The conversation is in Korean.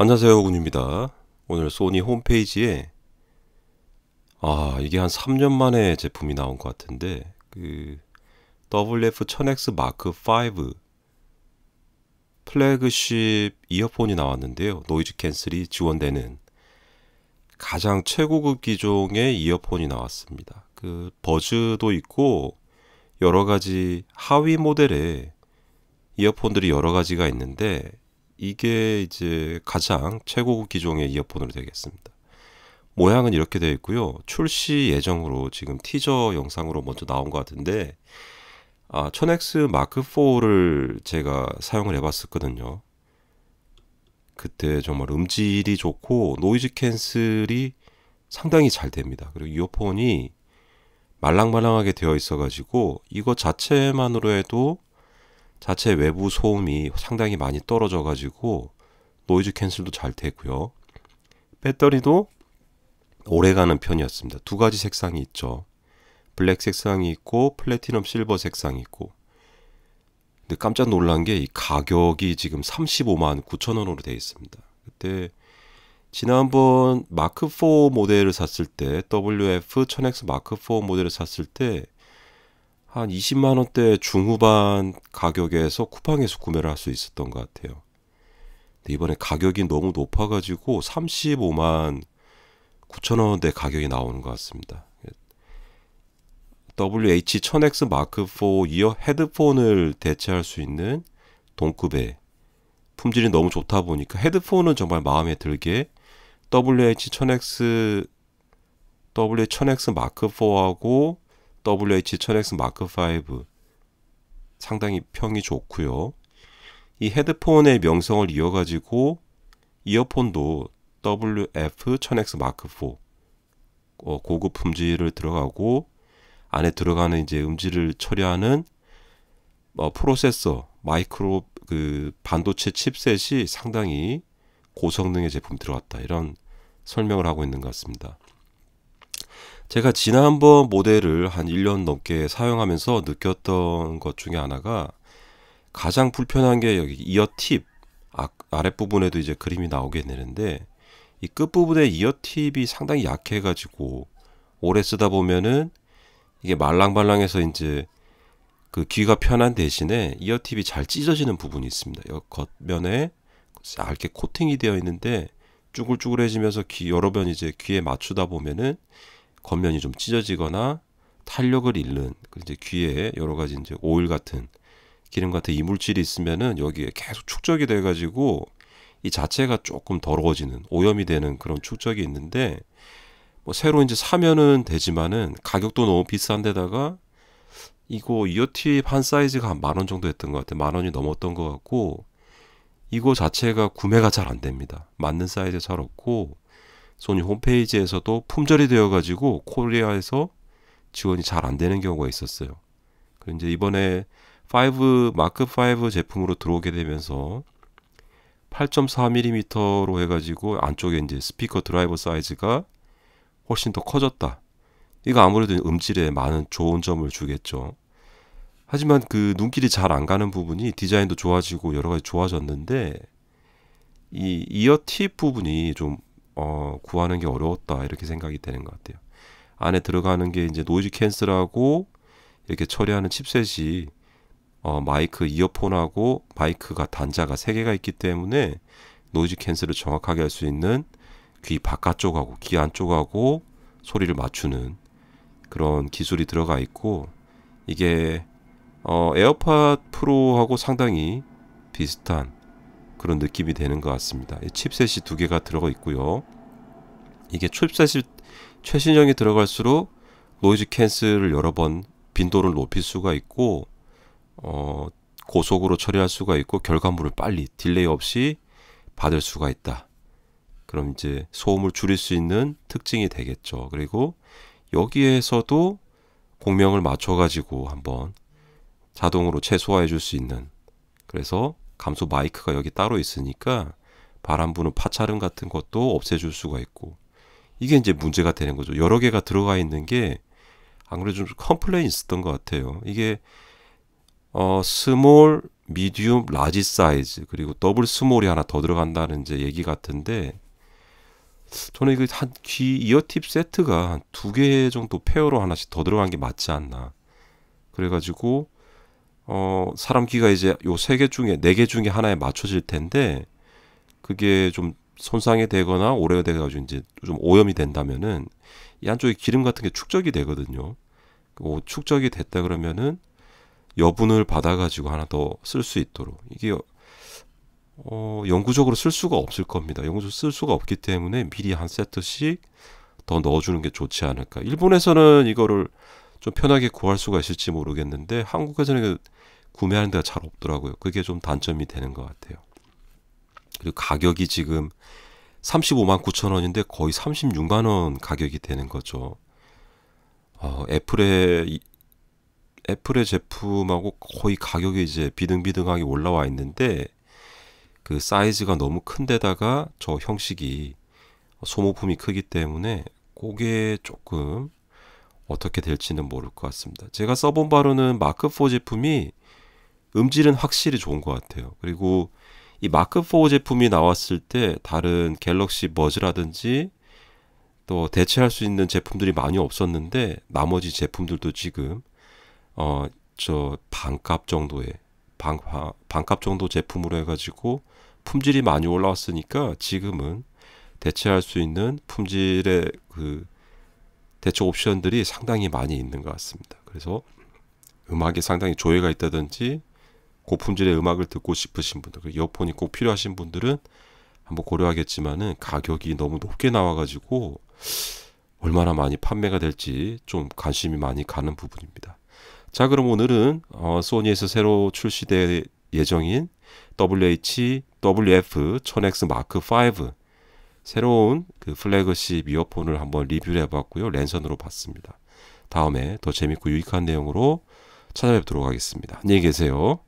안녕하세요 군입니다 오늘 소니 홈페이지에 아 이게 한 3년 만에 제품이 나온 것 같은데 그 WF-1000X 마크 5 플래그십 이어폰이 나왔는데요 노이즈 캔슬이 지원되는 가장 최고급 기종의 이어폰이 나왔습니다 그 버즈도 있고 여러 가지 하위 모델의 이어폰들이 여러 가지가 있는데 이게 이제 가장 최고 기종의 이어폰으로 되겠습니다. 모양은 이렇게 되어 있고요. 출시 예정으로 지금 티저 영상으로 먼저 나온 것 같은데 아, 1 0 0 마크4를 제가 사용을 해봤었거든요. 그때 정말 음질이 좋고 노이즈 캔슬이 상당히 잘 됩니다. 그리고 이어폰이 말랑말랑하게 되어 있어가지고 이거 자체만으로 해도 자체 외부 소음이 상당히 많이 떨어져 가지고 노이즈 캔슬도 잘 되고요. 배터리도 오래가는 편이었습니다. 두 가지 색상이 있죠. 블랙 색상이 있고 플래티넘 실버 색상이 있고 근데 깜짝 놀란 게 이 가격이 지금 35만 9천 원으로 되어 있습니다. 그때 지난번 마크 4 모델을 샀을 때 WF 1000X 마크 4 모델을 샀을 때한 20만 원대 중후반 가격에서 쿠팡에서 구매를 할 수 있었던 것 같아요. 근데 이번에 가격이 너무 높아가지고 35만 9천 원대 가격이 나오는 것 같습니다. WH-1000X 마크 4 이어 헤드폰을 대체할 수 있는 동급의 품질이 너무 좋다 보니까 헤드폰은 정말 마음에 들게 WH-1000X WH-1000X 마크 4하고 WH 1000X 마크 5 상당히 평이 좋고요. 이 헤드폰의 명성을 이어가지고 이어폰도 WF 1000X 마크 4 어, 고급 품질을 들어가고 안에 들어가는 이제 음질을 처리하는 어, 프로세서 마이크로 그 반도체 칩셋이 상당히 고성능의 제품이 들어갔다 이런 설명을 하고 있는 것 같습니다. 제가 지난번 모델을 한 1년 넘게 사용하면서 느꼈던 것 중에 하나가 가장 불편한 게 여기 이어팁 아, 랫부분에도 이제 그림이 나오게 되는데 이 끝부분에 이어팁이 상당히 약해가지고 오래 쓰다 보면은 이게 말랑말랑해서 이제 그 귀가 편한 대신에 이어팁이 잘 찢어지는 부분이 있습니다. 여 겉면에 얇게 코팅이 되어 있는데 쭈글쭈글해지면서 귀 여러 번 이제 귀에 맞추다 보면은 겉면이 좀 찢어지거나 탄력을 잃는 이제 귀에 여러 가지 이제 오일 같은 기름 같은 이물질이 있으면은 여기에 계속 축적이 돼 가지고 이 자체가 조금 더러워지는 오염이 되는 그런 축적이 있는데 뭐 새로 이제 사면은 되지만은 가격도 너무 비싼데다가 이거 이어팁 한 사이즈가 한 만 원 정도 했던 것 같아요. 만 원이 넘었던 것 같고 이거 자체가 구매가 잘 안 됩니다. 맞는 사이즈 잘 없고 소니 홈페이지에서도 품절이 되어 가지고 코리아에서 지원이 잘 안 되는 경우가 있었어요. 그 이제 이번에 5 마크 5 제품으로 들어오게 되면서 8.4mm로 해가지고 안쪽에 이제 스피커 드라이버 사이즈가 훨씬 더 커졌다. 이거 아무래도 음질에 많은 좋은 점을 주겠죠. 하지만 그 눈길이 잘 안 가는 부분이 디자인도 좋아지고 여러 가지 좋아졌는데 이 이어 팁 부분이 좀 어, 구하는 게 어려웠다 이렇게 생각이 되는 것 같아요. 안에 들어가는 게 이제 노이즈 캔슬하고 이렇게 처리하는 칩셋이 어, 마이크 이어폰하고 마이크가 단자가 세 개가 있기 때문에 노이즈 캔슬을 정확하게 할 수 있는 귀 바깥쪽하고 귀 안쪽하고 소리를 맞추는 그런 기술이 들어가 있고 이게 어, 에어팟 프로하고 상당히 비슷한 그런 느낌이 되는 것 같습니다. 칩셋이 두 개가 들어가 있고요. 이게 출입사실 최신형이 들어갈수록 노이즈 캔슬을 여러 번 빈도를 높일 수가 있고 어, 고속으로 처리할 수가 있고 결과물을 빨리 딜레이 없이 받을 수가 있다. 그럼 이제 소음을 줄일 수 있는 특징이 되겠죠. 그리고 여기에서도 공명을 맞춰가지고 한번 자동으로 최소화해 줄 수 있는 그래서 감소 마이크가 여기 따로 있으니까 바람 부는 파차름 같은 것도 없애줄 수가 있고 이게 이제 문제가 되는 거죠. 여러 개가 들어가 있는 게 안 그래도 좀 컴플레인 있었던 것 같아요. 이게 어 스몰, 미디움, 라지 사이즈 그리고 더블 스몰이 하나 더 들어간다는 이제 얘기 같은데 저는 이거 한귀 이어팁 세트가 한두개 정도 페어로 하나씩 더 들어간 게 맞지 않나. 그래가지고 어 사람 귀가 이제 요 세 개 중에 네 개 중에 하나에 맞춰질 텐데 그게 좀 손상이 되거나 오래돼 가 가지고 이제 좀 오염이 된다면은 이 안쪽에 기름 같은 게 축적이 되거든요. 그 축적이 됐다 그러면은 여분을 받아 가지고 하나 더 쓸 수 있도록 이게 어, 영구적으로 쓸 수가 없을 겁니다. 영구적으로 쓸 수가 없기 때문에 미리 한 세트씩 더 넣어주는 게 좋지 않을까. 일본에서는 이거를 좀 편하게 구할 수가 있을지 모르겠는데 한국에서는 구매하는 데가 잘 없더라고요. 그게 좀 단점이 되는 것 같아요. 그리고 가격이 지금 35만 9천 원인데 거의 36만 원 가격이 되는 거죠. 어, 애플의 애플의 제품하고 거의 가격이 이제 비등비등하게 올라와 있는데 그 사이즈가 너무 큰데다가 저 형식이 소모품이 크기 때문에 그게 조금 어떻게 될지는 모를 것 같습니다. 제가 써본 바로는 마크4 제품이 음질은 확실히 좋은 것 같아요. 그리고 이 마크 4 제품이 나왔을 때 다른 갤럭시 버즈라든지 또 대체할 수 있는 제품들이 많이 없었는데 나머지 제품들도 지금 어 저 반값 정도의 반, 반값 정도 제품으로 해가지고 품질이 많이 올라왔으니까 지금은 대체할 수 있는 품질의 그 대체 옵션들이 상당히 많이 있는 것 같습니다. 그래서 음악에 상당히 조예가 있다든지 고품질의 그 음악을 듣고 싶으신 분들, 이어폰이 꼭 필요하신 분들은 한번 고려하겠지만은 가격이 너무 높게 나와가지고 얼마나 많이 판매가 될지 좀 관심이 많이 가는 부분입니다. 자, 그럼 오늘은 어, 소니에서 새로 출시될 예정인 WH-WF 1000X 마크 5 새로운 그 플래그십 이어폰을 한번 리뷰를 해봤고요. 랜선으로 봤습니다. 다음에 더 재밌고 유익한 내용으로 찾아뵙도록 하겠습니다. 안녕히 계세요.